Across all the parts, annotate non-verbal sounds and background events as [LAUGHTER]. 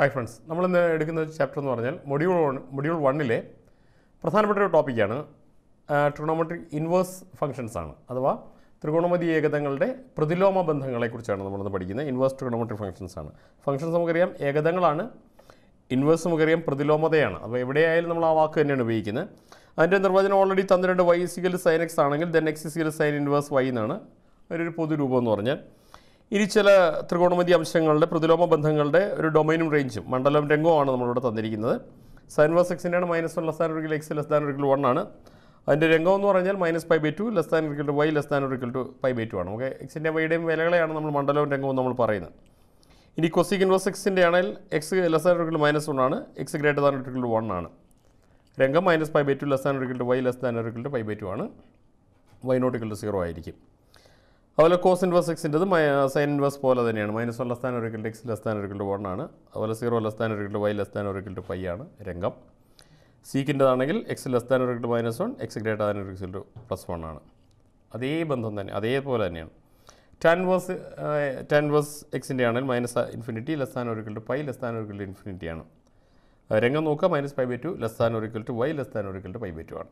hi friends നമ്മളിന്ന് എടുക്കുന്ന chapter എന്ന് പറഞ്ഞാൽ മൊഡ്യൂൾ വൺ മൊഡ്യൂൾ വണ്ണിലെ പ്രധാനപ്പെട്ട ഒരു ടോപ്പിക്കാണ് ട്രിഗണോമെട്രിക് ഇൻവേഴ്സ് ഫംഗ്ഷൻസ് ആണ് അഥവാ ത്രികോണമതി ഏകതങ്ങളുടെ പ്രതിലോമ ബന്ധങ്ങളെക്കുറിച്ചാണ് നമ്മളിന്ന് പഠിക്കുന്നത് ഇൻവേഴ്സ് ട്രിഗണോമെട്രിക് ഫംഗ്ഷൻസ് ആണ് ഫംഗ്ഷൻസ് നമുക്കറിയാം ഏകതങ്ങളാണ് ഇൻവേഴ്സ് നമുക്കറിയാം പ്രതിലോമതയാണ് അപ്പോൾ എവിടെയായാലും നമ്മൾ ആ വാക്ക് തന്നെയാണ് ഉപയോഗിക്കുന്നത് അതിൻ്റെ നിർവചനം ഓൾറെഡി തന്നിട്ടുണ്ട് വൈ സിഗൽ സൈൻ എക്സ് ആണെങ്കിൽ then X equal sine inverse Y എന്നാണ് ഒരു പൊതുരൂപം എന്ന് പറഞ്ഞാൽ ഇനി ചില ത്രികോണമതി അംശങ്ങളുടെ പ്രതിലോമ ബന്ധങ്ങളുടെ ഒരു ഡൊമൈനും റേഞ്ചും മണ്ഡലം രംഗവുമാണ് നമ്മളിവിടെ തന്നിരിക്കുന്നത് സൈൻ വേഴ്സ് എക്സിൻ്റെയാണ് മൈനസ് വൺ ലെസ് ദാൻ ഒരിക്കൽ എക്സ് ലെസ് ദാൻ ഒരിക്കൽ വൺ ആണ് അതിൻ്റെ രംഗം എന്ന് പറഞ്ഞാൽ minus five by two less than or equal to Y less than or equal to five by two ആണ് നമുക്ക് എക്സിൻ്റെ വൈയുടെയും വിലകളെയാണ് നമ്മൾ മണ്ഡലവും രംഗവും നമ്മൾ പറയുന്നത് ഇനി കൊസിക് ഇൻവേഴ്സ് എക്സിൻ്റെ ആണെങ്കിൽ X less than or equal minus one ആണ് X greater than or equal to one ആണ് രംഗം minus five by two less than or equal to Y less than or equal to five by two ആണ് വൈ നോട്ടിക്കൽ ടു സീറോ ആയിരിക്കും അതുപോലെ cos inverse എക്സിൻ്റെത് sine inverse പോലെ തന്നെയാണ് minus one ഒരു ഒരിക്കൽ എക്സ് ലസ്താൻ ഒരിക്കൽ വൺ ആണ് അതുപോലെ സീറോ ഒരു ഒരിക്കൽ വൈ ലസ്താൻ ഒരിക്കൽ പൈ ആണ് രംഗം സീക്കിൻ്റെതാണെങ്കിൽ X less than or equal minus one X greater than or equal plus one ആണ് അതേ ബന്ധം തന്നെ അതേപോലെ തന്നെയാണ് ടെൻ വേഴ്സ് ടെൻ വേഴ്സ് എക്സിൻ്റെ ആണെങ്കിൽ minus infinity less than or equal to pi less than ഒരിക്കൽ ഇൻഫിനിറ്റി ആണ് രംഗം നോക്കുക minus pi by two less than or equal to Y less than or equal to pi by two ആണ്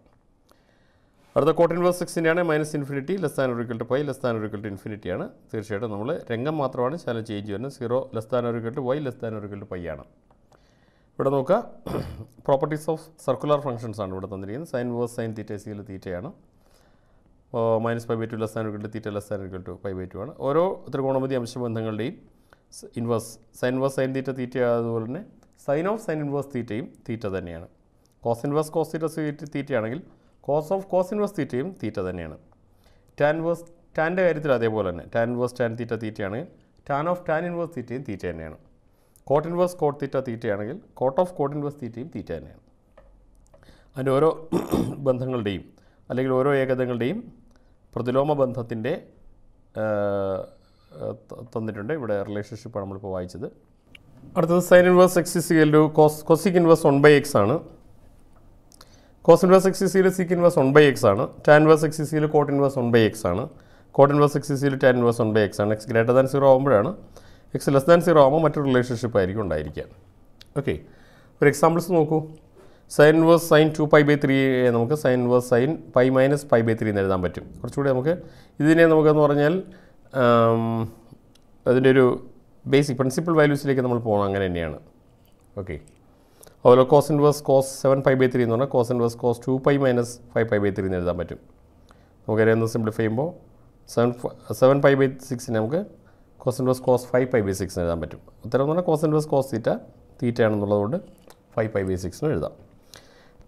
അടുത്ത കോട്ടൻ വേഴ്സ് സിക്സിൻ്റെയാണ് minus infinity less than or equal to pi less than or equal to ആണ് തീർച്ചയായിട്ടും നമ്മൾ രംഗം മാത്രമാണ് ചാനൽ ചേഞ്ച് വരുന്നത് zero less than or equal to Y less than or equal to pi ആണ് ഇവിടെ നോക്കുക പ്രോപ്പർട്ടീസ് ഓഫ് സർക്കുലർ ഫംഗ്ഷൻസ് ആണ് ഇവിടെ തന്നിരിക്കുന്നത് സൈൻ വേഴ്സ് സൈൻ തീറ്റ സിയിൽ തീറ്റയാണ് minus pi by two less than or equal to theta less than or equal to pi by two ആണ് ഓരോ ത്രികോണമിതി അംശബന്ധങ്ങളുടെയും inverse sine inverse sine theta theta അതുപോലെ തന്നെ സൈൻ ഓഫ് സൈൻ ഇൻവേഴ്സ് തീറ്റയും തീറ്റ തന്നെയാണ് കോസ് ഇൻവേഴ്സ് കോസ് തീറ്റ തീറ്റയാണെങ്കിൽ cos of cos inverse തീറ്റയും തീറ്റ തന്നെയാണ് ടാൻ വേഴ്സ് ടാൻ്റെ കാര്യത്തിൽ അതേപോലെ തന്നെ ടാൻ വേഴ്സ് ടാൻ തീറ്റ തീറ്റയാണ് ടാൻ ഓഫ് ടാൻ ഇൻവേഴ്സ് തീറ്റയും തീറ്റ തന്നെയാണ് കോട്ട് ഇൻവേഴ്സ് കോട്ട് തീറ്റ തീറ്റയാണെങ്കിൽ കോട്ട് ഓഫ് കോട്ട് ഇൻവേഴ്സ് തീറ്റയും തീറ്റ തന്നെയാണ് അതിൻ്റെ ഓരോ [COUGHS] ബന്ധങ്ങളുടെയും അല്ലെങ്കിൽ ഓരോ ഏകതകളുടെയും പ്രതിലോമ ബന്ധത്തിൻ്റെ തന്നിട്ടുണ്ട് ഇവിടെ റിലേഷൻഷിപ്പാണ് നമ്മളിപ്പോൾ വായിച്ചത് അടുത്തത് sine inverse X is equal to cos cosec inverse one by X ആണ് കോസ് ഇൻവേഴ്സ് എക്സ് സിയിൽ sec inverse one by X ആണ് ടാൻ ഇൻവേഴ്സ് എക്സ് സിയിൽ cot inverse one by X ആണ് കോട്ട് ഇൻവേഴ്സ് എക്സ് സിയിൽ tan inverse one by X ആണ് X greater than zero ആകുമ്പോഴാണ് X less than zero ആകുമ്പോൾ മറ്റൊരു relationship ആയിരിക്കും ഉണ്ടായിരിക്കുക ഓക്കെ ഒരു എക്സാമ്പിൾസ് നോക്കൂ sine inverse sine two pi by three നമുക്ക് sine inverse sine pi minus pi by three എന്ന് എഴുതാൻ പറ്റും കുറച്ചുകൂടി നമുക്ക് ഇതിനെ നമുക്കെന്ന് പറഞ്ഞാൽ അതിൻ്റെ ഒരു ബേസിക് പ്രിൻസിപ്പൽ വാല്യൂസിലേക്ക് നമ്മൾ പോകണം അങ്ങനെ തന്നെയാണ് ഓക്കെ അതുപോലെ cos inverse cos seven five by three എന്ന് പറഞ്ഞാൽ cos inverse cos two pi minus five five by three എന്ന് എഴുതാൻ പറ്റും നമുക്കറിയാം ഒന്ന് സിംപ്ലിഫൈ ചെയ്യുമ്പോൾ സെവൻ സെവൻ ഫൈവ് ബൈ സിക്സിന് നമുക്ക് cos inverse cos five five by സിക്സിന് എഴുതാൻ പറ്റും ഉത്തരം എന്ന് പറഞ്ഞാൽ cos inverse cos theta theta ആണെന്നുള്ളതുകൊണ്ട് ഫൈവ് ഫൈവ് ബൈ സിക്സിന് എഴുതാം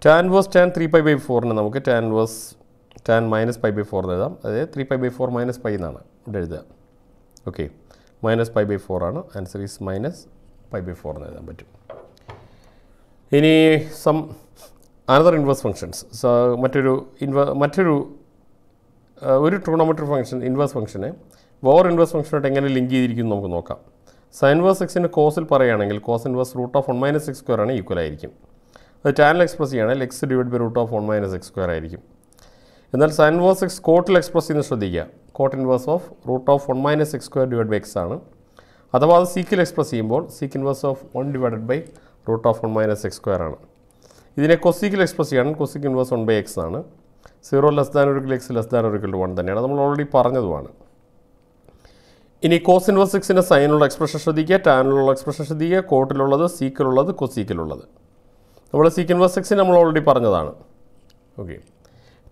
tan inverse tan three five by ഫോറിന് നമുക്ക് tan inverse tan minus five by four എന്ന് എഴുതാം അതായത് three five by four minus five എന്നാണ് ഇവിടെ എഴുതുക okay minus five by four ആണ് answer is minus five by four എന്ന് എഴുതാൻ പറ്റും ഇനി സം അനദർ ഇൻവേഴ്സ് ഫങ്ഷൻസ് മറ്റൊരു ഇൻവ മറ്റൊരു ഒരു ട്രോണോമെട്രിക് ഫംഗ്ഷൻ ഇൻവേഴ്സ് ഫംഗ്ഷനെ വോർ ഇൻവേഴ്സ് ഫംഗ്ഷനായിട്ട് എങ്ങനെ ലിങ്ക് ചെയ്തിരിക്കുന്നു നമുക്ക് നോക്കാം സൈൻ വേഴ്സ് എക്സിൻ്റെ കോസിൽ പറയുകയാണെങ്കിൽ cos inverse root of one minus X square ആണ് ഈക്വൽ ആയിരിക്കും അത് ചാനൽ എക്സ്പ്രസ് ചെയ്യുകയാണെങ്കിൽ X divide by root of one minus X square ആയിരിക്കും എന്നാൽ സൈൻ വേഴ്സ് എക്സ് കോട്ടിൽ എക്സ്പ്രസ് ചെയ്യുന്നത് ശ്രദ്ധിക്കുക cot inverse of root of one minus X square divide by X ആണ് അഥവാ അത് സീക്കിൽ എക്സ്പ്രസ് ചെയ്യുമ്പോൾ sec inverse of one divided by root of one minus X square ആണ് ഇതിനെ കൊസിക്കിൽ എക്സ്പ്രസ് ചെയ്യണം cosec inverse one by X ആണ് zero less than ഒരിക്കൽ എക്സ് ലെസ് ദാൻ ഒരിക്കൽ വൺ തന്നെയാണ് നമ്മൾ ഓൾറെഡി പറഞ്ഞതുമാണ് ഇനി കോസ് ഇൻവേഴ്സ് എക്സിൻ്റെ സൈനിലുള്ള എക്സ്പ്രഷൻ ശ്രദ്ധിക്കുക ടാനിലുള്ള എക്സ്പ്രഷൻ ശ്രദ്ധിക്കുക കോട്ടിലുള്ളത് സീക്കിലുള്ളത് കൊസീക്കിലുള്ളത് നമ്മൾ സീക്ക് ഇൻവേഴ്സ് എക്സിന് നമ്മൾ ഓൾറെഡി പറഞ്ഞതാണ് ഓക്കെ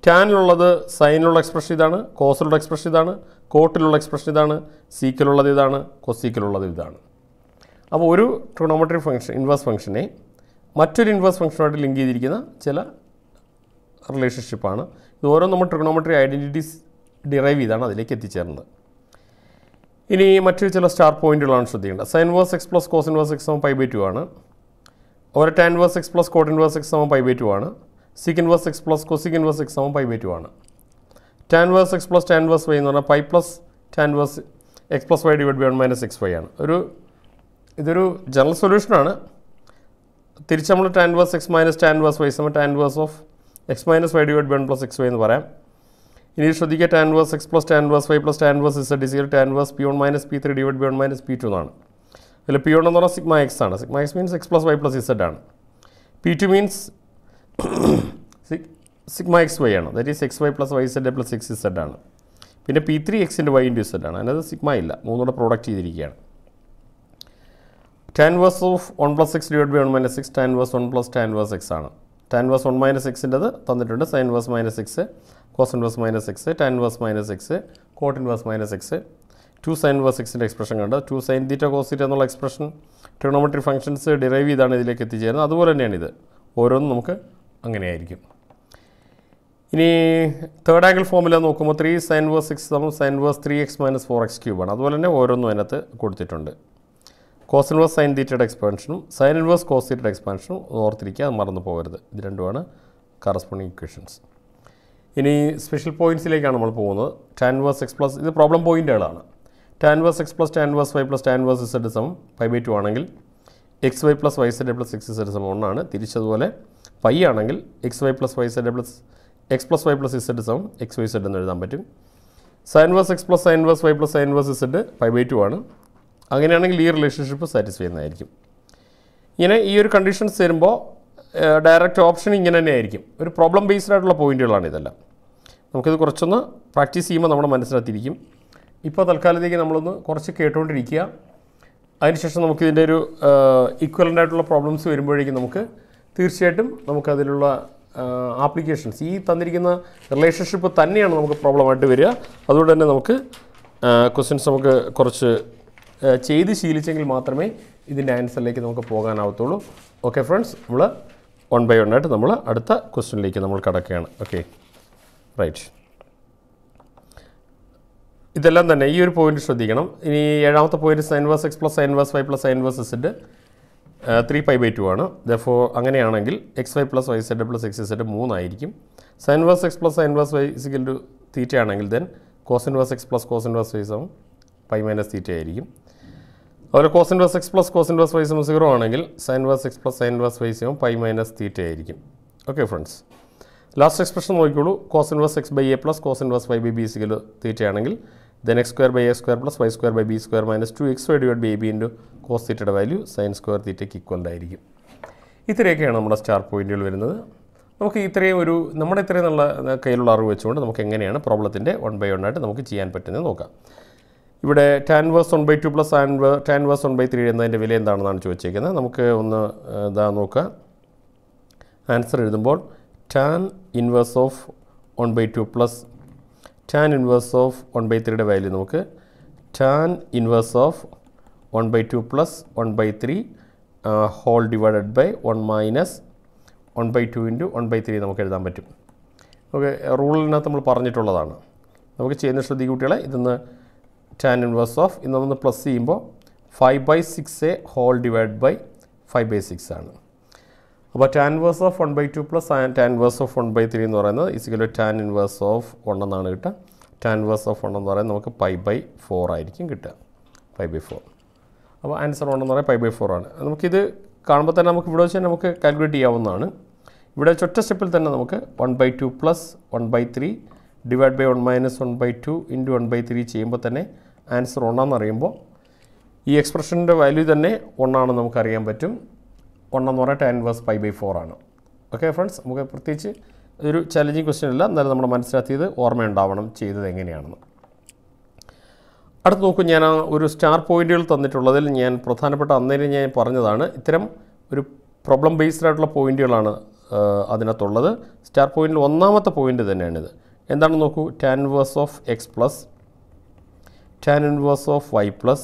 ടാനിലുള്ളത് സൈനിലുള്ള എക്സ്പ്രഷൻ ഇതാണ് കോസിലുള്ള എക്സ്പ്രഷൻ ഇതാണ് കോട്ടിലുള്ള എക്സ്പ്രഷൻ ഇതാണ് സീക്കിലുള്ളത് ഇതാണ് കൊസീക്കിലുള്ളത് ഇതാണ് അപ്പോൾ ഒരു ട്രിഗണോമെട്രി ഫംഗ്ഷൻ ഇൻവേഴ്സ് ഫംഗ്ഷനെ മറ്റൊരു ഇൻവേഴ്സ് ഫംഗ്ഷനുമായിട്ട് ലിങ്ക് ചെയ്തിരിക്കുന്ന ചില റിലേഷൻഷിപ്പാണ് ഇത് ഓരോ നമ്മൾ ട്രിഗണോമെട്രി ഐഡൻറ്റിറ്റീസ് ഡിറൈവ് ചെയ്താണ് അതിലേക്ക് എത്തിച്ചേർന്നത് ഇനി മറ്റു ചില സ്റ്റാർ പോയിന്റുകളാണ് ശ്രദ്ധിക്കേണ്ടത് sine inverse x plus cos inverse x സമം പൈ ടു ആണ് ഓരോ tan inverse x plus cot inverse x സമം പൈ ടു ആണ് sec inverse x plus cosec inverse x സമം പൈ ടു ആണ് tan inverse x plus tan inverse y എന്ന് പറഞ്ഞാൽ pi plus tan inverse x plus y divide by one minus x y ആണ് ഒരു ഇതൊരു general സൊല്യൂഷനാണ് തിരിച്ച് നമ്മൾ tan inverse X minus tan inverse y സമയം tan inverse of x minus y divide one plus x y എന്ന് പറയാം ഇനി ശ്രദ്ധിക്കുക tan inverse x plus tan inverse y plus tan inverse z is equal tan inverse p one minus p three divide by one minus p two എന്നാണ് അതിൽ p one എന്ന് പറഞ്ഞാൽ sigma x ആണ് sigma x means x plus y plus z ആണ് p two means sigma x y ആണ് that is x y plus y z plus x z ആണ് പിന്നെ p three എക്സിൻ്റെ വൈ ഇൻറ്റു ഇസഡ് ആണ് അതിനകത്ത് sigma ഇല്ല മൂന്നുകൂടെ പ്രൊഡക്റ്റ് ചെയ്തിരിക്കുകയാണ് tan inverse of one plus x divide by one minus x tan inverse one plus tan inverse x ആണ് tan inverse one minus സിക്സിൻ്റെത് തന്നിട്ടുണ്ട് sine inverse minus x cos inverse minus x tan inverse minus x cot inverse minus x two sine inverse സിക്സിൻ്റെ expression കണ്ട് two sine theta cos theta എന്നുള്ള expression trigonometry functions derive ചെയ്താണ് ഇതിലേക്ക് എത്തിച്ചേരുന്നത് അതുപോലെ തന്നെയാണ് ഇത് ഓരോന്നും നമുക്ക് അങ്ങനെയായിരിക്കും ഇനി തേർഡ് ആംഗിൾ ഫോമിൽ നോക്കുമ്പോൾ ത്രീ സൈൻ വേഴ്സ് സിക്സ് നമ്മൾ sine inverse three x minus four x ക്യൂബാണ് അതുപോലെ തന്നെ ഓരോന്നും അതിനകത്ത് കൊടുത്തിട്ടുണ്ട് കോസ് ഇൻവേഴ്സ് സൈൻ തീറ്റയുടെ എക്സ്പാൻഷനും സൈൻ ഇൻവേഴ്സ് കോസ് തീറ്റയുടെ എക്സ്പാൻഷനും ഓർത്തിരിക്കുക അത് മറന്നു പോകരുത് ഇത് രണ്ടുമാണ് കറസ്പോണ്ടിങ് ഇക്വേഷൻസ് ഇനി സ്പെഷ്യൽ പോയിൻറ്റ്സിലേക്കാണ് നമ്മൾ പോകുന്നത് ടാൻ വേഴ്സ് എക്സ് പ്ലസ് ഇത് പ്രോബ്ലം പോയിൻറ്റുകളാണ് tan inverse x plus tan inverse y plus tan inverse z സമം ഫൈവ് ബൈ ടു ആണെങ്കിൽ x y plus y z plus x z സമം ഒന്നാണ് തിരിച്ചതുപോലെ പൈ ആണെങ്കിൽ x y plus y z plus x plus y plus z സമം x y z എന്ന് എഴുതാൻ പറ്റും sine inverse x plus sine inverse y plus sine inverse z five by two ആണ് അങ്ങനെയാണെങ്കിൽ ഈ റിലേഷൻഷിപ്പ് സാറ്റിസ്ഫൈ ചെയ്യുന്നതായിരിക്കും ഇങ്ങനെ ഈ ഒരു കണ്ടീഷൻസ് വരുമ്പോൾ ഡയറക്റ്റ് ഓപ്ഷൻ ഇങ്ങനെ തന്നെ ആയിരിക്കും ഒരു പ്രോബ്ലം ബേസ്ഡ് ആയിട്ടുള്ള പോയിന്റുകളാണ് ഇതെല്ലാം നമുക്കിത് കുറച്ചൊന്ന് പ്രാക്ടീസ് ചെയ്യുമ്പോൾ നമ്മുടെ മനസ്സിനകത്തിരിക്കും ഇപ്പോൾ തൽക്കാലത്തേക്ക് നമ്മളൊന്ന് കുറച്ച് കേട്ടുകൊണ്ടിരിക്കുക അതിനുശേഷം നമുക്കിതിൻ്റെ ഒരു ഈക്വലൻ്റ് ആയിട്ടുള്ള പ്രോബ്ലംസ് വരുമ്പോഴേക്കും നമുക്ക് തീർച്ചയായിട്ടും നമുക്കതിലുള്ള ആപ്ലിക്കേഷൻസ് ഈ തന്നിരിക്കുന്ന റിലേഷൻഷിപ്പ് തന്നെയാണ് നമുക്ക് പ്രോബ്ലമായിട്ട് വരിക അതുകൊണ്ട് തന്നെ നമുക്ക് ക്വസ്റ്റ്യൻസ് നമുക്ക് കുറച്ച് ചെയ്ത് ശീലിച്ചെങ്കിൽ മാത്രമേ ഇതിൻ്റെ ആൻസറിലേക്ക് നമുക്ക് പോകാനാവത്തുള്ളൂ ഓക്കെ ഫ്രണ്ട്സ് നമ്മൾ വൺ ബൈ വൺ ആയിട്ട് നമ്മൾ അടുത്ത ക്വസ്റ്റ്യനിലേക്ക് നമ്മൾ കടക്കുകയാണ് ഓക്കെ റൈറ്റ് ഇതെല്ലാം തന്നെ ഈ ഒരു പോയിന്റ് ശ്രദ്ധിക്കണം ഇനി ഏഴാമത്തെ point sine inverse x plus sine inverse y plus sine inverse z three pi by two ആണ് ദഫോ അങ്ങനെയാണെങ്കിൽ x y plus y z plus x z മൂന്നായിരിക്കും sine inverse x plus sine inverse y equal to theta ആണെങ്കിൽ then cos inverse x plus cos inverse y സമം pi minus theta ആയിരിക്കും അതുപോലെ cos inverse x plus cos inverse y സമം zero ആണെങ്കിൽ sine inverse x plus sine inverse y സമം pi minus theta ആയിരിക്കും okay friends last expression നോക്കിക്കോളൂ cos inverse x by a plus cos inverse y by b equal theta ആണെങ്കിൽ then x square by a square plus y square by b square minus two x y divide by b into cos തീറ്റയുടെ value sine square തീറ്റയ്ക്ക് equal ആയിരിക്കും ഇത്രയൊക്കെയാണ് നമ്മുടെ star പോയിൻറ്റുകൾ വരുന്നത് നമുക്ക് ഇത്രയും ഒരു നമ്മുടെ ഇത്രയും നല്ല കയ്യിലുള്ള അറിവ് വെച്ചുകൊണ്ട് നമുക്ക് എങ്ങനെയാണ് പ്രോബ്ലത്തിൻ്റെ വൺ ബൈ വൺ ആയിട്ട് നമുക്ക് ചെയ്യാൻ പറ്റുന്നത് നോക്കാം ഇവിടെ tan inverse one by two plus and tan inverse one by three എന്നതിൻ്റെ വില എന്താണെന്നാണ് ചോദിച്ചേക്കുന്നത് നമുക്ക് ഒന്ന് ഇതാ നോക്കുക ആൻസർ എഴുതുമ്പോൾ tan inverse of one by two plus tan inverse of one by ത്രീയുടെ വാല്യൂ നമുക്ക് tan inverse of one by two plus one by three whole divided by one minus one by two into one by three നമുക്ക് എഴുതാൻ പറ്റും okay റൂളിനകത്ത് നമ്മൾ പറഞ്ഞിട്ടുള്ളതാണ് നമുക്ക് ചെയ്യുന്ന ശ്രദ്ധിക്കുട്ടികളെ ഇതൊന്ന് ടാൻ ഇൻവേഴ്സ് ഓഫ് ഇത് നമ്മൾ പ്ലസ് ചെയ്യുമ്പോൾ five by six a whole divide by five by six ആണ് അപ്പോൾ tan inverse of one by two plus tan inverse of one by three എന്ന് പറയുന്നത് ഇസിക്കലോ ടാൻ ഇൻവേഴ്സ് ഓഫ് വൺ എന്നാണ് കിട്ടുക ടാൻ ഇൻവേഴ്സ് ഓഫ് വൺ എന്ന് പറയുന്നത് നമുക്ക് ഫൈവ് ബൈ ഫോർ ആയിരിക്കും കിട്ടുക ഫൈവ് ബൈ ഫോർ അപ്പോൾ ആൻസർ വൺ എന്ന് പറയുന്നത് ഫൈവ് ബൈ ഫോർ ആണ് നമുക്കിത് കാണുമ്പോൾ തന്നെ നമുക്ക് ഇവിടെ വെച്ച് നമുക്ക് കാൽക്കുലേറ്റ് ചെയ്യാവുന്നതാണ് ഇവിടെ ഒറ്റ സ്റ്റെപ്പിൽ തന്നെ നമുക്ക് one by two plus one by three divide by one minus one by two into one by three ചെയ്യുമ്പോൾ തന്നെ ആൻസർ ഒന്നാന്ന് അറിയുമ്പോൾ ഈ എക്സ്പ്രഷൻ്റെ വാല്യൂ തന്നെ ഒന്നാണെന്ന് നമുക്കറിയാൻ പറ്റും ഒന്നെന്ന് പറഞ്ഞാൽ tan inverse five by four ആണ് ഓക്കെ ഫ്രണ്ട്സ് നമുക്ക് പ്രത്യേകിച്ച് ഒരു ചലഞ്ചിങ് ക്വസ്റ്റ്യൻ അല്ല എന്നാലും നമ്മൾ മനസ്സിലാക്കിയത് ഓർമ്മയുണ്ടാവണം ചെയ്തത് എങ്ങനെയാണെന്ന് അടുത്ത് നോക്കൂ ഞാൻ ആ ഒരു സ്റ്റാർ പോയിൻറ്റുകൾ തന്നിട്ടുള്ളതിൽ ഞാൻ പ്രധാനപ്പെട്ട അന്നേരം ഞാൻ പറഞ്ഞതാണ് ഇത്തരം ഒരു പ്രോബ്ലം ബേസ്ഡ് ആയിട്ടുള്ള പോയിൻറ്റുകളാണ് അതിനകത്തുള്ളത് സ്റ്റാർ പോയിന്റിൽ ഒന്നാമത്തെ പോയിൻ്റ് തന്നെയാണിത് എന്താണെന്ന് നോക്കൂ tan inverse of x plus tan inverse of y plus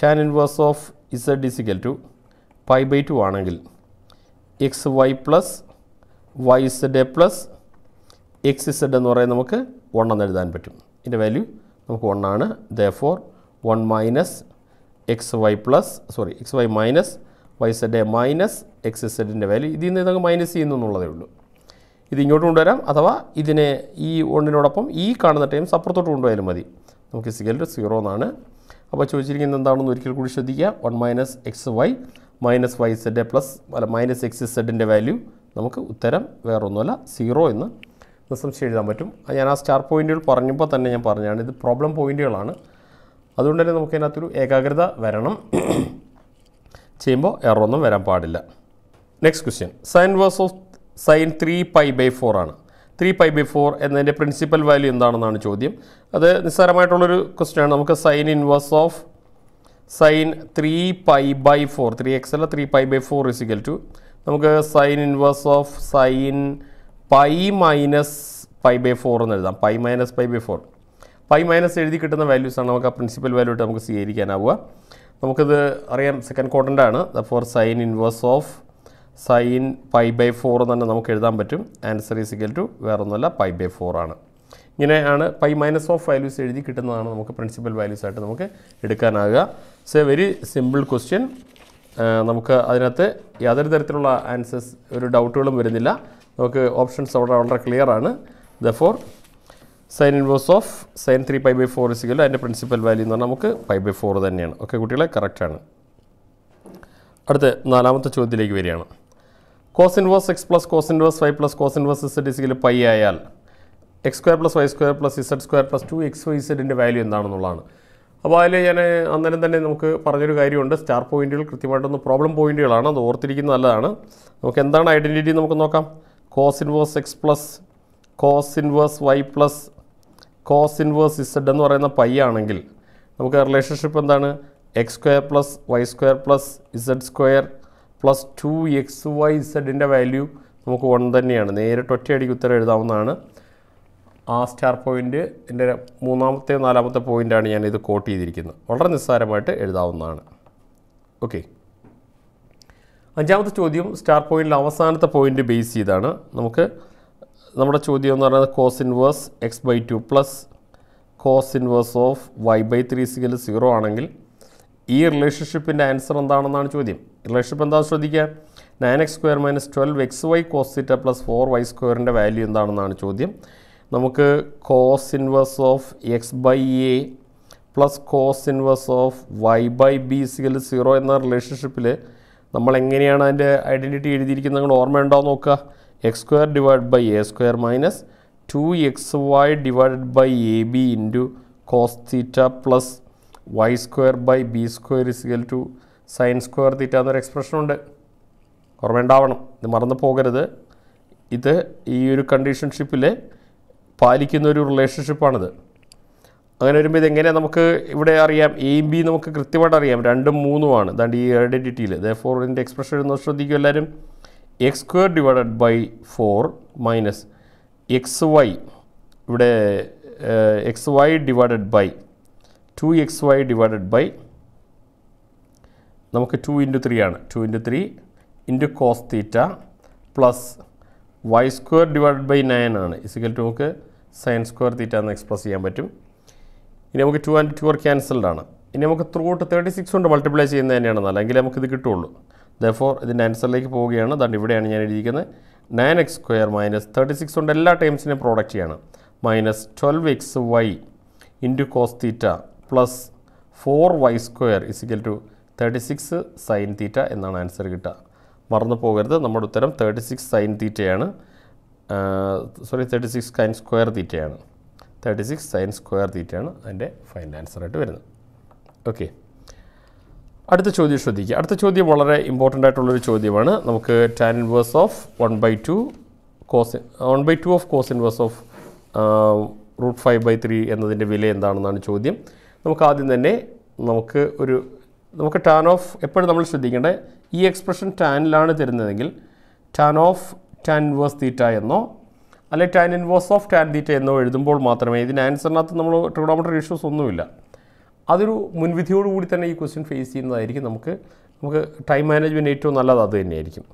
tan inverse of z is equal to pi by two ആണെങ്കിൽ x y plus y z a plus x z എന്ന് പറയുന്നത് നമുക്ക് വൺ എന്ന് എഴുതാൻ പറ്റും ഇതിൻ്റെ വാല്യൂ നമുക്ക് വണ്ണാണ് therefore one minus x y plus sorry x y minus y z a minus x സെഡിൻ്റെ വാല്യൂ ഇതിൽ നിന്ന് ഇതൊക്കെ മൈനസ് ചെയ്യുന്നു എന്നുള്ളതേ ഉള്ളൂ ഇത് ഇങ്ങോട്ട് കൊണ്ടുവരാം അഥവാ ഇതിനെ ഈ ഒന്നിനോടൊപ്പം ഈ കാണുന്ന ടൈംസ് അപ്പുറത്തോട്ട് കൊണ്ടുപോയാലും മതി നമുക്ക് ഇസ് സീറോ എന്നാണ് അപ്പോൾ ചോദിച്ചിരിക്കുന്നത് എന്താണെന്ന് ഒരിക്കൽ കൂടി ശ്രദ്ധിക്കുക one minus x y minus y z plus അല്ല മൈനസ് എക്സ് സെഡിൻ്റെ വാല്യൂ നമുക്ക് ഉത്തരം വേറൊന്നുമല്ല സീറോ എന്ന് നിസ്സംശയം എഴുതാൻ പറ്റും ഞാൻ ആ സ്റ്റാർ പോയിൻറ്റുകൾ പറഞ്ഞപ്പോൾ തന്നെ ഞാൻ പറഞ്ഞതാണ് ഇത് പ്രോബ്ലം പോയിൻറ്റുകളാണ് അതുകൊണ്ട് തന്നെ നമുക്കതിനകത്തൊരു ഏകാഗ്രത വരണം ചെയ്യുമ്പോൾ എറൊന്നും വരാൻ പാടില്ല next question sine inverse of sine three pi by four ആണ് ത്രീ പൈ ബൈ ഫോർ എന്നതിൻ്റെ പ്രിൻസിപ്പൽ വാല്യൂ എന്താണെന്നാണ് ചോദ്യം അത് നിസ്സാരമായിട്ടുള്ളൊരു ക്വസ്റ്റ്യനാണ് നമുക്ക് sine inverse of sine three pi by four three x അല്ല three pi by four is equal to നമുക്ക് sine inverse of sine pi minus pi by four എന്ന് എഴുതാം pi minus pi by four pi minus എഴുതി കിട്ടുന്ന വാല്യൂസാണ് നമുക്ക് ആ principal value ആയിട്ട് നമുക്ക് സ്വീകരിക്കാനാവുക നമുക്കിത് അറിയാം സെക്കൻഡ് ക്വാർട്ടൻ്റ് ആണ് for sine inverse of sine pi by four തന്നെ നമുക്ക് എഴുതാൻ പറ്റും ആൻസർ ഇക്വൽ ടു വേറൊന്നുമല്ല പൈ ബൈ ഫോർ ആണ് ഇങ്ങനെയാണ് പൈ മൈനസ് ഓഫ് വാല്യൂസ് എഴുതി കിട്ടുന്നതാണ് നമുക്ക് പ്രിൻസിപ്പൽ വാല്യൂസ് ആയിട്ട് നമുക്ക് എടുക്കാനാകുക it's a very simple question നമുക്ക് അതിനകത്ത് യാതൊരു തരത്തിലുള്ള ആൻസേഴ്സ് ഒരു ഡൗട്ടുകളും വരുന്നില്ല നമുക്ക് ഓപ്ഷൻസ് അവിടെ വളരെ ക്ലിയർ ആണ് therefore sine inverse of sine three pi by four ഇസിക്കലും അതിൻ്റെ പ്രിൻസിപ്പൽ വാല്യൂ എന്ന് പറഞ്ഞാൽ നമുക്ക് പൈ ബൈ ഫോർ തന്നെയാണ് ഓക്കെ കുട്ടികളെ കറക്റ്റാണ് അടുത്ത നാലാമത്തെ ചോദ്യത്തിലേക്ക് വരികയാണ് cos inverse x plus cos inverse y plus cos inverse z is equal pi ആയാൽ x square plus y square plus z square plus two x y ഇസഡിൻ്റെ വാല്യൂ എന്താണെന്നുള്ളതാണ് അപ്പോൾ അതിൽ ഞാൻ അന്നേരം തന്നെ നമുക്ക് പറഞ്ഞൊരു കാര്യമുണ്ട് സ്റ്റാർ പോയിൻറ്റുകൾ കൃത്യമായിട്ടൊന്ന് പ്രോബ്ലം പോയിൻറ്റുകളാണ് അത് ഓർത്തിരിക്കുന്നത് നല്ലതാണ് നമുക്ക് എന്താണ് ഐഡൻറ്റിറ്റി നമുക്ക് നോക്കാം cos inverse x plus cos inverse y plus cos inverse z എന്ന് പറയുന്ന പൈ ആണെങ്കിൽ നമുക്ക് റിലേഷൻഷിപ്പ് എന്താണ് x square plus y square plus z square plus two x y സെഡിൻ്റെ വാല്യൂ നമുക്ക് വൺ തന്നെയാണ് നേരിട്ട് ഒറ്റയടിക്ക് ഉത്തരം എഴുതാവുന്നതാണ് ആ സ്റ്റാർ പോയിൻ്റ് എൻ്റെ മൂന്നാമത്തെ നാലാമത്തെ പോയിൻ്റാണ് ഞാനിത് കോട്ട് ചെയ്തിരിക്കുന്നത് വളരെ നിസ്സാരമായിട്ട് എഴുതാവുന്നതാണ് ഓക്കെ അഞ്ചാമത്തെ ചോദ്യം സ്റ്റാർ പോയിൻ്റിൽ അവസാനത്തെ പോയിൻ്റ് ബേസ് ചെയ്താണ് നമുക്ക് നമ്മുടെ ചോദ്യം എന്ന് പറയുന്നത് cos inverse x by two plus cos inverse of y by three equal zero ആണെങ്കിൽ ഈ റിലേഷൻഷിപ്പിൻ്റെ ആൻസർ എന്താണെന്നാണ് ചോദ്യം റിലേഷൻഷിപ്പ് എന്താ ശ്രദ്ധിക്കുക nine x square minus twelve x y cos theta plus four y സ്ക്വയറിൻ്റെ വാല്യൂ എന്താണെന്നാണ് ചോദ്യം നമുക്ക് cos inverse of x by a plus cos inverse of y by b equal zero എന്ന റിലേഷൻഷിപ്പിൽ നമ്മൾ എങ്ങനെയാണ് അതിൻ്റെ ഐഡൻറ്റിറ്റി എഴുതിയിരിക്കുന്നത് നിങ്ങൾ ഓർമ്മയുണ്ടോ നോക്കുക x square divide by a square minus two x y divide by a b into cos theta plus y square by b square is equal to sine square theta എന്നൊരു എക്സ്പ്രഷനുണ്ട് ഓർമ്മയുണ്ടാവണം ഇത് മറന്നു പോകരുത് ഇത് ഈ ഒരു കണ്ടീഷൻഷിപ്പിൽ പാലിക്കുന്ന ഒരു റിലേഷൻഷിപ്പാണിത് അങ്ങനെ വരുമ്പോൾ ഇതെങ്ങനെ നമുക്ക് ഇവിടെ അറിയാം എയും ബി നമുക്ക് കൃത്യമായിട്ട് അറിയാം രണ്ടും മൂന്നും ആണ് ഇതാണ്ട് ഈ ഐഡൻറ്റിറ്റിയിൽ ഫോർ ഇതിൻ്റെ എക്സ്പ്രഷൻ എന്ന് ശ്രദ്ധിക്കും എല്ലാവരും x square divided by four minus x y ഇവിടെ x y divided by two x y divided by നമുക്ക് ടു ഇൻറ്റു ത്രീ ആണ് two into three into cos theta plus y square divided by nine ആണ് is equal to നമുക്ക് sine square theta എന്ന് express ചെയ്യാൻ പറ്റും ഇനി നമുക്ക് two and two are cancelled ആണ് ഇനി നമുക്ക് ത്രൂട്ട് തേർട്ടി സിക്സ് കൊണ്ട് മൾട്ടിപ്ലൈ ചെയ്യുന്നത് തന്നെയാണെന്ന് അല്ലെങ്കിൽ നമുക്കിത് കിട്ടുള്ളൂ ദോർ ഇതിൻ്റെ ആൻസറിലേക്ക് പോവുകയാണ് അതുകൊണ്ട് ഇവിടെയാണ് ഞാൻ എഴുതിയിരിക്കുന്നത് nine x square minus thirty six കൊണ്ട് എല്ലാ ടൈംസിനെയും പ്രോഡക്റ്റ് ചെയ്യാണ് minus twelve x y into cos theta plus four y square is equal to thirty six sine theta എന്നാണ് ആൻസർ കിട്ടുക മറന്നു പോകരുത് നമ്മുടെ ഉത്തരം തേർട്ടി സിക്സ് സൈൻ തീറ്റയാണ് sorry thirty six sine square തീറ്റയാണ് തേർട്ടി സിക്സ് സൈൻ സ്ക്വയർ തീറ്റയാണ് അതിൻ്റെ ഫൈനൽ ആൻസറായിട്ട് വരുന്നത് ഓക്കെ അടുത്ത ചോദ്യം ശ്രദ്ധിക്കുക അടുത്ത ചോദ്യം വളരെ ഇമ്പോർട്ടൻ്റ് ആയിട്ടുള്ളൊരു ചോദ്യമാണ് നമുക്ക് tan inverse of one by two cos one by two of cos inverse of root five by three എന്നതിൻ്റെ വില എന്താണെന്നാണ് ചോദ്യം നമുക്ക് ആദ്യം തന്നെ നമുക്ക് ഒരു നമുക്ക് ടാൻ ഓഫ് എപ്പോഴും നമ്മൾ ശ്രദ്ധിക്കേണ്ടത് ഈ എക്സ്പ്രഷൻ ടാനിലാണ് തരുന്നതെങ്കിൽ tan of tan inverse theta എന്നോ അല്ലെ tan inverse of tan theta എന്നോ എഴുതുമ്പോൾ മാത്രമേ ഇതിന് ആൻസറിനകത്ത് നമ്മൾ ട്രിഗണോമെട്രി ഇഷ്യൂസ് ഒന്നുമില്ല അതൊരു മുൻവിധിയോട് കൂടി തന്നെ ഈ ക്വസ്റ്റ്യൻ ഫേസ് ചെയ്യുന്നതായിരിക്കും നമുക്ക് നമുക്ക് ടൈം മാനേജ്മെൻറ്റ് ഏറ്റവും നല്ലത് അത് തന്നെയായിരിക്കും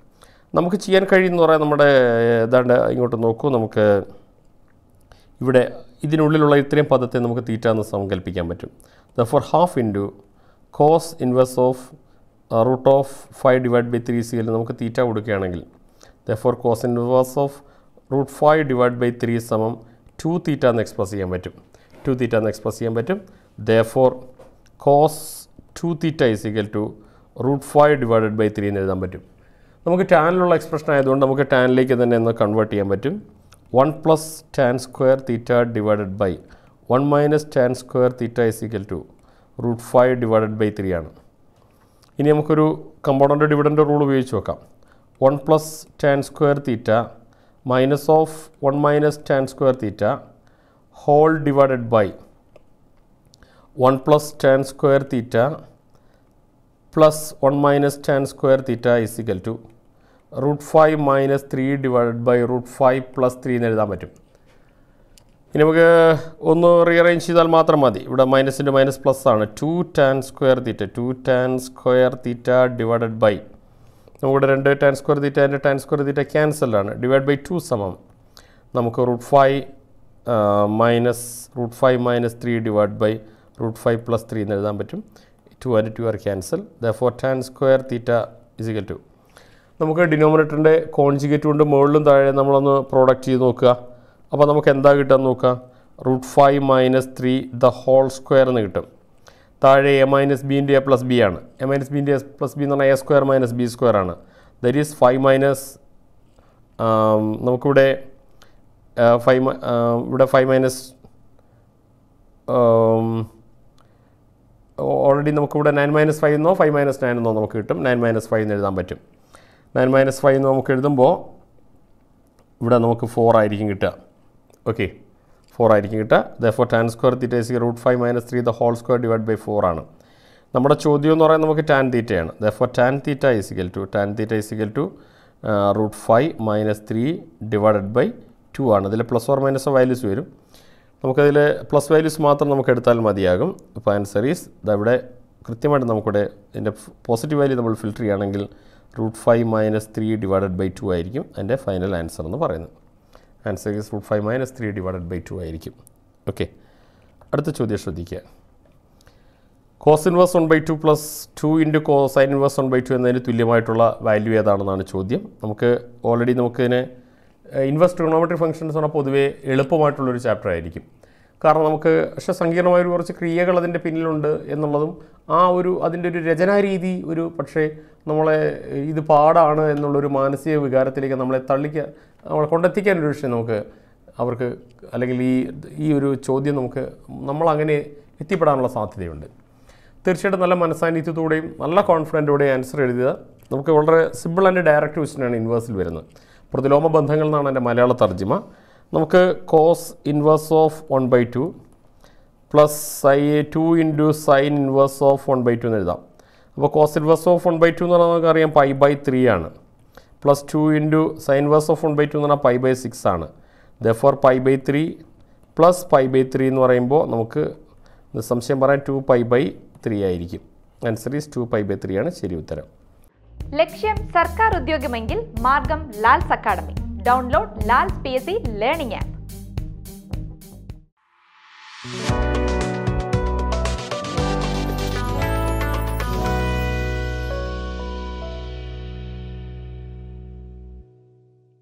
നമുക്ക് ചെയ്യാൻ കഴിയുമെന്ന് പറയാൻ നമ്മുടെ ഏതാണ്ട് ഇങ്ങോട്ട് നോക്കൂ നമുക്ക് ഇവിടെ ഇതിനുള്ളിലുള്ള ഇത്രയും പദത്തെ നമുക്ക് തീറ്റാന്ന് സങ്കല്പിക്കാൻ പറ്റും therefore half into cos inverse of root of five divide by three C സിയിൽ നമുക്ക് തീറ്റ കൊടുക്കുകയാണെങ്കിൽ therefore cos inverse of root five divide by three സമം ടു തീറ്റ എന്ന് എക്സ്പ്രസ് ചെയ്യാൻ പറ്റും ടു തീറ്റ എന്ന് എക്സ്പ്രസ് ചെയ്യാൻ പറ്റും therefore cos two theta is equal to root five divided by three എന്ന് എഴുതാൻ പറ്റും നമുക്ക് ടാനിലുള്ള എക്സ്പ്രഷൻ ആയതുകൊണ്ട് നമുക്ക് ടാനിലേക്ക് തന്നെ ഒന്ന് കൺവേർട്ട് ചെയ്യാൻ പറ്റും one plus tan square theta divided by one minus tan square theta is equal to root five divided by three ആണ് ഇനി നമുക്കൊരു കമ്പോണൻ്റ് ഡിവിഡൻ്റ് റൂൾ ഉപയോഗിച്ച് നോക്കാം one plus tan square theta minus of one minus tan square theta whole divided by one plus tan square theta plus one minus tan square theta is equal to root five minus three divide by root five plus three എന്ന് എഴുതാൻ പറ്റും ഇനി നമുക്ക് ഒന്ന് rearrange ചെയ്താൽ മാത്രം മതി ഇവിടെ മൈനസിൻ്റെ മൈനസ് പ്ലസ് ആണ് two tan square theta two tan square theta divided by നമുക്കിവിടെ രണ്ട് ടാൻ സ്ക്വയർ തീറ്റ അതിൻ്റെ ടാൻ സ്ക്വയർ തീറ്റ ക്യാൻസലാണ് ഡിവൈഡ് ബൈ ടു സമം നമുക്ക് root five minus root five minus three divide by root five plus three എന്ന് എഴുതാൻ പറ്റും two and two are cancel therefore tan square theta is equal to നമുക്ക് ഡിനോമിനേറ്ററിൻ്റെ കോൺജിഗേറ്റ് കൊണ്ട് മുകളിലും താഴെ നമ്മളൊന്ന് പ്രോഡക്റ്റ് ചെയ്ത് നോക്കുക അപ്പോൾ നമുക്ക് എന്താ കിട്ടുക നോക്കുക root five minus three the whole square എന്ന് കിട്ടും താഴെ എ മൈനസ് ബിൻ്റെ എ പ്ലസ് ബി ആണ് എ മൈനസ് ബിൻ്റെ എ പ്ലസ് ബി എന്ന് പറഞ്ഞാൽ A square minus B square ആണ് ദറ്റ് ഈസ് ഫൈവ് മൈനസ് നമുക്കിവിടെ ഫൈവ് uh, uh, ഇവിടെ ഫൈവ് മൈനസ് ഓൾറെഡി നമുക്കിവിടെ നയൻ മൈനസ് ഫൈവ് എന്നോ ഫൈവ് മൈനസ് നയൻ എന്നോ നമുക്ക് കിട്ടും നയൻ മൈനസ് ഫൈവ് എന്ന് എഴുതാൻ പറ്റും നയൻ മൈനസ് ഫൈവ് എന്ന് നമുക്ക് എഴുതുമ്പോൾ ഇവിടെ നമുക്ക് ഫോർ ആയിരിക്കും കിട്ടുക ഓക്കെ ഫോർ ആയിരിക്കും കിട്ടുക therefore tan square theta is root five minus three the whole square divide by four ആണ് നമ്മുടെ ചോദ്യം എന്ന് പറയുന്നത് നമുക്ക് ടാൻ തീറ്റയാണ് therefore tan theta is equal to tan theta is equal to root five minus three divided by two ആണ് അതിൽ plus or minus values വരും നമുക്കതിൽ പ്ലസ് വാല്യൂസ് മാത്രം നമുക്ക് എടുത്താൽ മതിയാകും അപ്പോൾ ആൻസർ ഈസ് ഇതവിടെ കൃത്യമായിട്ട് നമുക്കിവിടെ ഇതിൻ്റെ പോസിറ്റീവ് വാല്യൂ നമ്മൾ ഫിൽറ്റർ ചെയ്യുകയാണെങ്കിൽ root five minus three divided by two ആയിരിക്കും അതിൻ്റെ ഫൈനൽ ആൻസർ എന്ന് പറയുന്നത് answer is root five minus three divided by two ആയിരിക്കും ഓക്കെ അടുത്ത ചോദ്യം ശ്രദ്ധിക്കുക cos inverse one by two plus two into cosine inverse one by two എന്നതിന് തുല്യമായിട്ടുള്ള വാല്യൂ ഏതാണെന്നാണ് ചോദ്യം നമുക്ക് ഓൾറെഡി നമുക്കിതിനെ ഇൻവേഴ്സ് ട്രിഗണോമെട്രിക് ഫംഗ്ഷൻസ് പറഞ്ഞാൽ പൊതുവേ എളുപ്പമായിട്ടുള്ളൊരു ചാപ്റ്റർ ആയിരിക്കും കാരണം നമുക്ക് പക്ഷേ സങ്കീർണമായൊരു കുറച്ച് ക്രിയകൾ അതിൻ്റെ പിന്നിലുണ്ട് എന്നുള്ളതും ആ ഒരു അതിൻ്റെ ഒരു രചനാരീതി ഒരു പക്ഷേ നമ്മളെ ഇത് പാടാണ് എന്നുള്ളൊരു മാനസിക വികാരത്തിലേക്ക് നമ്മളെ തള്ളിക്കാൻ നമ്മളെ കൊണ്ടെത്തിക്കാൻ ഒരു പക്ഷേ നമുക്ക് അവർക്ക് അല്ലെങ്കിൽ ഈ ഈ ഒരു ചോദ്യം നമുക്ക് നമ്മളങ്ങനെ എത്തിപ്പെടാനുള്ള സാധ്യതയുണ്ട് തീർച്ചയായിട്ടും നല്ല മനസാന്നിധ്യത്തോടെയും നല്ല കോൺഫിഡൻറ്റോടെയും ആൻസർ എഴുതിയത് നമുക്ക് വളരെ സിമ്പിൾ ആൻഡ് ഡയറക്റ്റ് ക്വസ്റ്റിനാണ് ഇൻവേഴ്സിൽ വരുന്നത് പ്രതിലോമ ബന്ധങ്ങൾ എന്നാണ് എൻ്റെ മലയാള തർജ്ജിമ നമുക്ക് cos inverse of one by two plus sine two into sine inverse of one by two എന്ന് എഴുതാം അപ്പോൾ cos inverse of one by two എന്ന് പറഞ്ഞാൽ നമുക്കറിയാം പൈ ബൈ ത്രീ ആണ് plus two into sine inverse of one by two എന്ന് പറഞ്ഞാൽ pi by six ആണ് four pi by three plus pi by three എന്ന് പറയുമ്പോൾ നമുക്ക് നിസ്സംശയം പറയാം ടു പൈ ബൈ ത്രീ ആയിരിക്കും answer is two pi by three ആണ് ശരി ഉത്തരം ലക്ഷ്യം സർക്കാർ ഉദ്യോഗമെങ്കിൽ മാർഗം Lal's academy download Lal PSC learning app